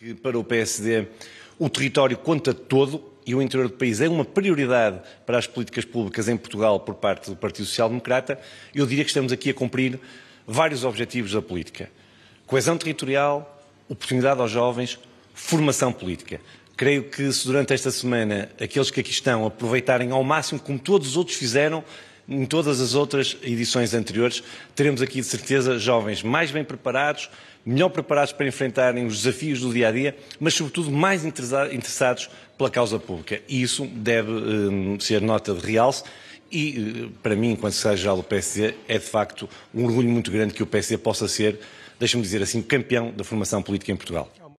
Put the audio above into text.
que para o PSD o território conta todo e o interior do país é uma prioridade para as políticas públicas em Portugal por parte do Partido Social Democrata, eu diria que estamos aqui a cumprir vários objetivos da política. Coesão territorial, oportunidade aos jovens, formação política. Creio que se durante esta semana aqueles que aqui estão aproveitarem ao máximo, como todos os outros fizeram, em todas as outras edições anteriores, teremos aqui de certeza jovens mais bem preparados, melhor preparados para enfrentarem os desafios do dia a dia, mas sobretudo mais interessados pela causa pública. E isso deve hum, ser nota de realce. E eh, para mim, enquanto secretário-geral do PSD, é de facto um orgulho muito grande que o PSD possa ser, deixa-me dizer assim, campeão da formação política em Portugal.